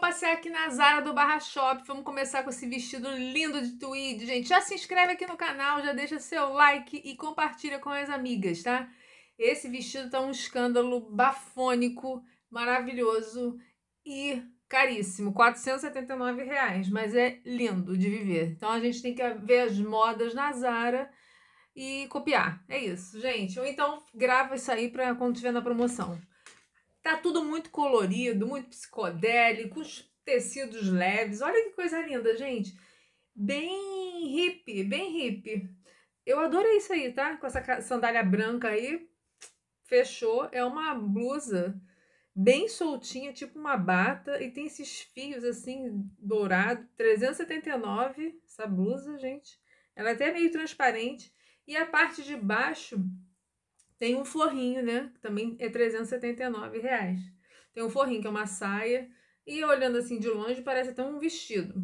passear aqui na Zara do Barra Shop. Vamos começar com esse vestido lindo de tweed, gente. Já se inscreve aqui no canal, já deixa seu like e compartilha com as amigas, tá? Esse vestido tá um escândalo bafônico, maravilhoso e caríssimo, 479 reais, mas é lindo de viver. Então a gente tem que ver as modas na Zara e copiar. É isso, gente. Ou então grava isso aí para quando tiver na promoção. Tá tudo muito colorido, muito psicodélico, os tecidos leves. Olha que coisa linda, gente. Bem hippie, bem hippie. Eu adorei isso aí, tá? Com essa sandália branca aí. Fechou. É uma blusa bem soltinha, tipo uma bata, e tem esses fios assim, dourado, 379, essa blusa, gente. Ela é até meio transparente. E a parte de baixo tem um forrinho, né? Também é 379 reais. Tem um forrinho, que é uma saia. E olhando assim de longe, parece até um vestido.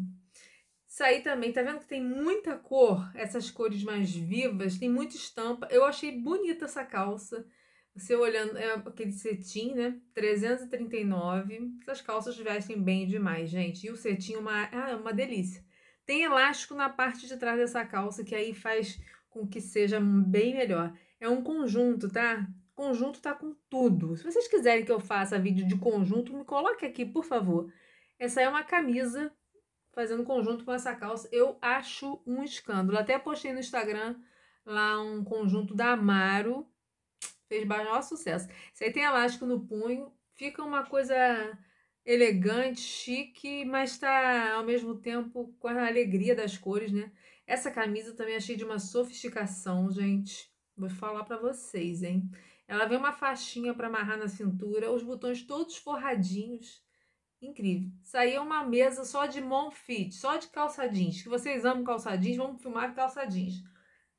Isso aí também, tá vendo que tem muita cor? Essas cores mais vivas, tem muita estampa. Eu achei bonita essa calça. Você olhando, é aquele cetim, né? 339. Essas calças vestem bem demais, gente. E o cetim uma, ah, uma delícia. Tem elástico na parte de trás dessa calça, que aí faz com que seja bem melhor. É um conjunto, tá? Conjunto tá com tudo. Se vocês quiserem que eu faça vídeo de conjunto, me coloque aqui, por favor. Essa é uma camisa fazendo conjunto com essa calça. Eu acho um escândalo. Até postei no Instagram lá um conjunto da Amaro Fez maior sucesso. Isso aí tem elástico no punho, fica uma coisa elegante, chique, mas tá ao mesmo tempo com a alegria das cores, né? Essa camisa também achei de uma sofisticação, gente. Vou falar para vocês, hein? Ela vem uma faixinha para amarrar na cintura, os botões todos forradinhos. Incrível. Isso aí é uma mesa só de monfit, só de calça jeans. Que vocês amam calça jeans, vamos filmar calça jeans.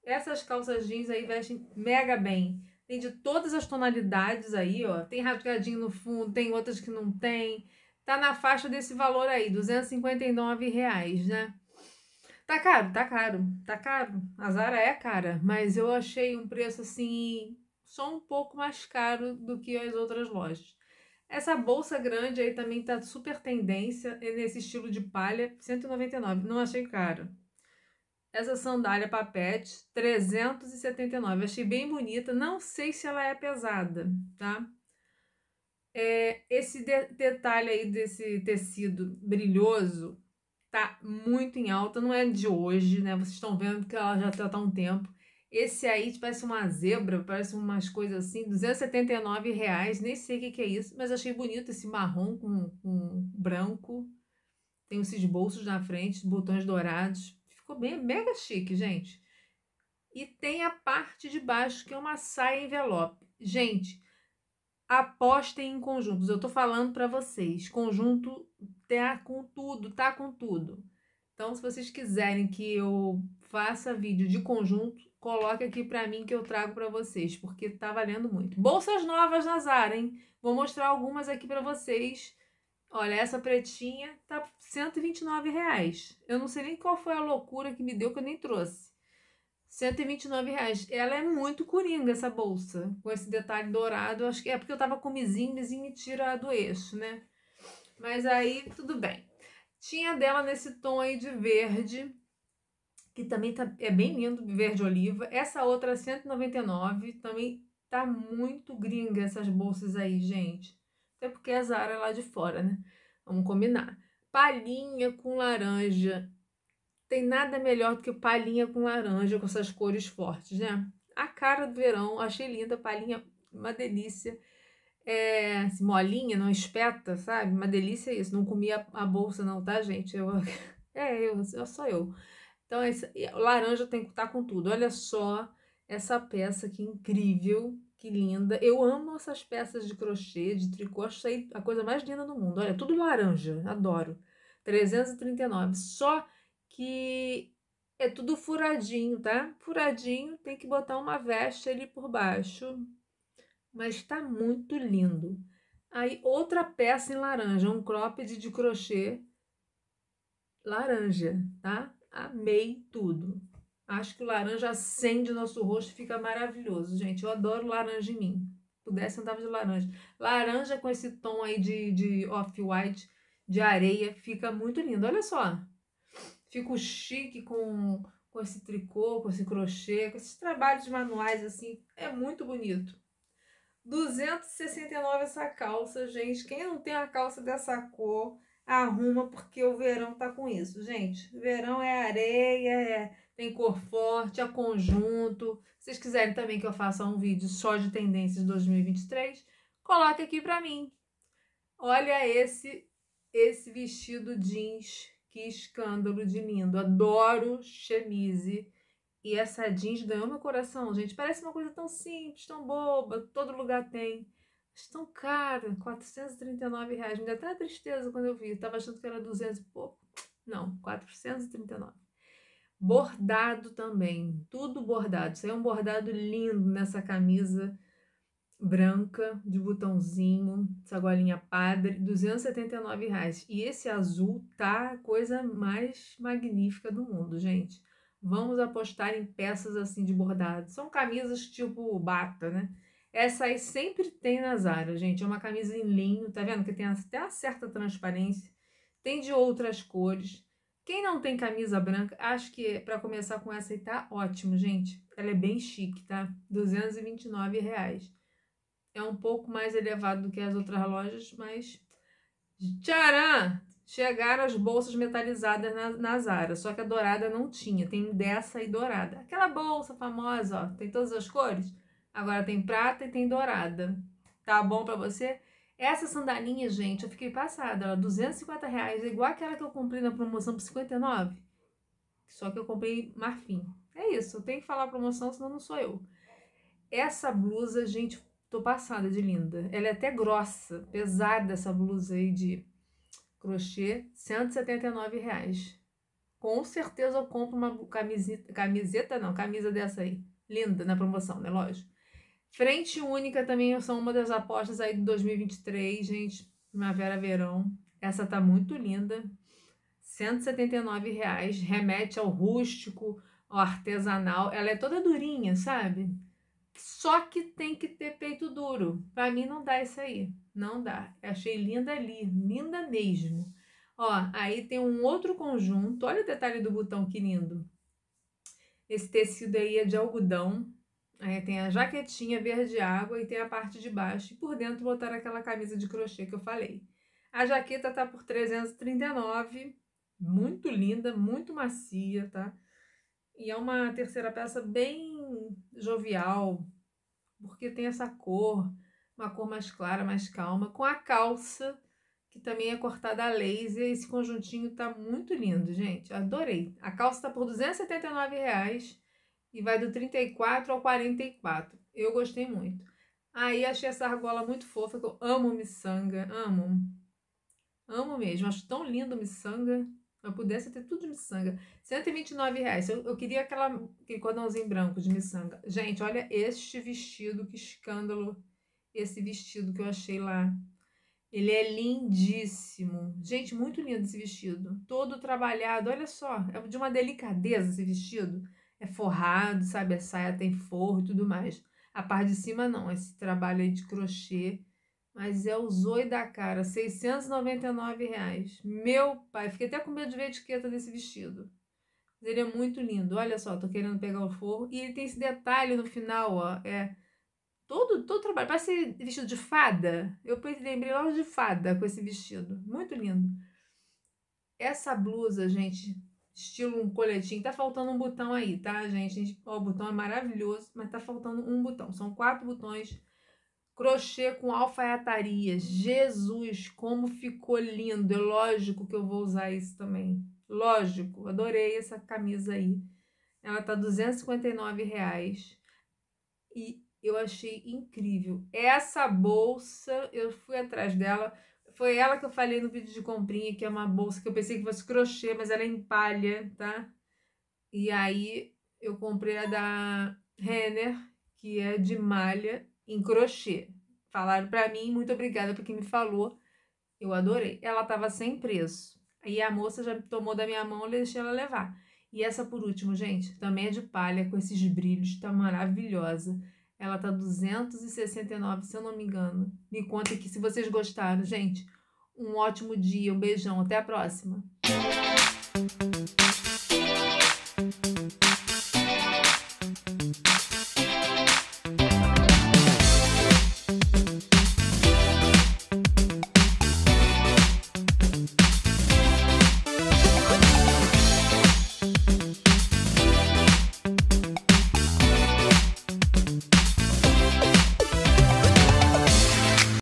Essas calças jeans aí vestem mega bem. Tem de todas as tonalidades aí, ó. Tem rasgadinho no fundo, tem outras que não tem. Tá na faixa desse valor aí, 259 reais, né? Tá caro, tá caro, tá caro. A Zara é cara, mas eu achei um preço assim só um pouco mais caro do que as outras lojas. Essa bolsa grande aí também tá super tendência é nesse estilo de palha, 199. Não achei caro essa sandália papete 379. Achei bem bonita, não sei se ela é pesada, tá? É, esse de detalhe aí desse tecido brilhoso tá muito em alta, não é de hoje, né? Vocês estão vendo que ela já tá há tá um tempo. Esse aí parece uma zebra, parece umas coisas assim, 279 reais, nem sei o que, que é isso, mas achei bonito esse marrom com, com branco. Tem esses bolsos na frente, botões dourados. Ficou bem, mega chique, gente. E tem a parte de baixo que é uma saia envelope. Gente, apostem em conjuntos. Eu tô falando para vocês, conjunto tá com tudo, tá com tudo. Então, se vocês quiserem que eu faça vídeo de conjunto, coloque aqui para mim que eu trago para vocês, porque tá valendo muito. Bolsas novas na Zara, hein? Vou mostrar algumas aqui para vocês Olha, essa pretinha tá R$ 129 reais. Eu não sei nem qual foi a loucura que me deu que eu nem trouxe. 129 reais. Ela é muito coringa, essa bolsa. Com esse detalhe dourado. Acho que é porque eu tava com mizinho, mizinho me tira do eixo, né? Mas aí, tudo bem. Tinha dela nesse tom aí de verde, que também tá, é bem lindo, verde oliva. Essa outra, 199, também tá muito gringa essas bolsas aí, gente. Até porque a Zara é lá de fora, né? Vamos combinar. Palhinha com laranja. Tem nada melhor do que palhinha com laranja, com essas cores fortes, né? A cara do verão, achei linda, palhinha, uma delícia. É, assim, molinha, não espeta, sabe? Uma delícia é isso. Não comia a bolsa, não, tá, gente? Eu, é, eu, é só eu. Então, esse, laranja tem que tá estar com tudo. Olha só essa peça que incrível que linda. Eu amo essas peças de crochê, de tricô. Acho a coisa mais linda do mundo. Olha, tudo laranja. Adoro. 339. Só que é tudo furadinho, tá? Furadinho, tem que botar uma veste ali por baixo. Mas tá muito lindo. Aí, outra peça em laranja, um cropped de crochê laranja, tá? Amei tudo. Acho que o laranja acende o nosso rosto, fica maravilhoso, gente. Eu adoro laranja em mim. Pudesse andava de laranja. Laranja com esse tom aí de, de off-white, de areia, fica muito lindo. Olha só. Fico chique com, com esse tricô, com esse crochê, com esses trabalhos manuais assim. É muito bonito. 269 essa calça, gente. Quem não tem a calça dessa cor, arruma porque o verão tá com isso, gente. Verão é areia, é tem cor forte, a é conjunto. Se vocês quiserem também que eu faça um vídeo só de tendências 2023, coloque aqui para mim. Olha esse esse vestido jeans, que escândalo de lindo. Adoro chemise. E essa jeans ganhou meu coração, gente. Parece uma coisa tão simples, tão boba, todo lugar tem. Mas tão cara, 439. Reais. Me deu até tristeza quando eu vi. Eu tava achando que era 200 e pouco. Não, 439. Bordado também, tudo bordado. Isso aí é um bordado lindo nessa camisa branca de botãozinho, essa golinha padre, R$ 279 reais. E esse azul tá a coisa mais magnífica do mundo, gente. Vamos apostar em peças assim de bordado. São camisas tipo bata, né? Essa aí sempre tem na Zara, gente. É uma camisa em linho, tá vendo? Que tem até uma certa transparência. Tem de outras cores. Quem não tem camisa branca, acho que para começar com essa aí tá ótimo, gente. Ela é bem chique, tá? R$ 229. Reais. É um pouco mais elevado do que as outras lojas, mas tcharam! Chegaram as bolsas metalizadas na, na Zara, só que a dourada não tinha. Tem dessa e dourada. Aquela bolsa famosa, ó, tem todas as cores. Agora tem prata e tem dourada. Tá bom para você? Essa sandalinha, gente, eu fiquei passada, ó, 250 reais, igual aquela que eu comprei na promoção por 59. Só que eu comprei marfim. É isso, eu tenho que falar a promoção, senão não sou eu. Essa blusa, gente, tô passada de linda. Ela é até grossa, pesada essa blusa aí de crochê, 179 reais. Com certeza eu compro uma camiseta, camiseta não, camisa dessa aí. Linda, na promoção, né? Lógico. Frente única também são uma das apostas aí de 2023, gente. Primavera, verão. Essa tá muito linda. R$ 179 reais. Remete ao rústico, ao artesanal. Ela é toda durinha, sabe? Só que tem que ter peito duro. Para mim não dá isso aí. Não dá. Achei linda ali, linda mesmo. Ó, aí tem um outro conjunto. Olha o detalhe do botão, que lindo. Esse tecido aí é de algodão, é, tem a jaquetinha verde água e tem a parte de baixo. E por dentro botar aquela camisa de crochê que eu falei. A jaqueta tá por 339, muito linda, muito macia, tá? E é uma terceira peça bem jovial, porque tem essa cor, uma cor mais clara, mais calma, com a calça que também é cortada a laser. Esse conjuntinho tá muito lindo, gente. Adorei. A calça tá por R$ 279 reais e vai do 34 ao 44. Eu gostei muito. Aí achei essa argola muito fofa, que eu amo miçanga, amo. Amo mesmo, acho tão lindo miçanga. Eu pudesse ter tudo de miçanga. 129 reais. Eu, eu queria aquela, aquele cordãozinho branco de miçanga. Gente, olha este vestido, que escândalo. Esse vestido que eu achei lá. Ele é lindíssimo. Gente, muito lindo esse vestido. Todo trabalhado. Olha só, é de uma delicadeza esse vestido é forrado, sabe? A saia tem forro e tudo mais. A parte de cima não, esse trabalho aí de crochê. Mas é o zoio da cara, 699 reais. Meu pai, fiquei até com medo de ver a etiqueta desse vestido. Mas ele é muito lindo. Olha só, tô querendo pegar o forro. E ele tem esse detalhe no final, ó. É todo, todo trabalho. Parece vestido de fada. Eu lembrei logo de fada com esse vestido. Muito lindo. Essa blusa, gente, estilo um coletinho. Tá faltando um botão aí, tá, gente? ó, o botão é maravilhoso, mas tá faltando um botão. São quatro botões. Crochê com alfaiataria. Jesus, como ficou lindo. É lógico que eu vou usar isso também. Lógico, adorei essa camisa aí. Ela tá 259 reais e eu achei incrível. Essa bolsa, eu fui atrás dela foi ela que eu falei no vídeo de comprinha, que é uma bolsa que eu pensei que fosse crochê, mas ela é em palha, tá? E aí eu comprei a da Renner, que é de malha em crochê. Falaram para mim, muito obrigada porque me falou. Eu adorei. Ela tava sem preço. Aí a moça já tomou da minha mão e deixei ela levar. E essa por último, gente, também é de palha com esses brilhos, tá maravilhosa. Ela tá 269, se eu não me engano. Me conta aqui se vocês gostaram, gente. Um ótimo dia, um beijão, até a próxima.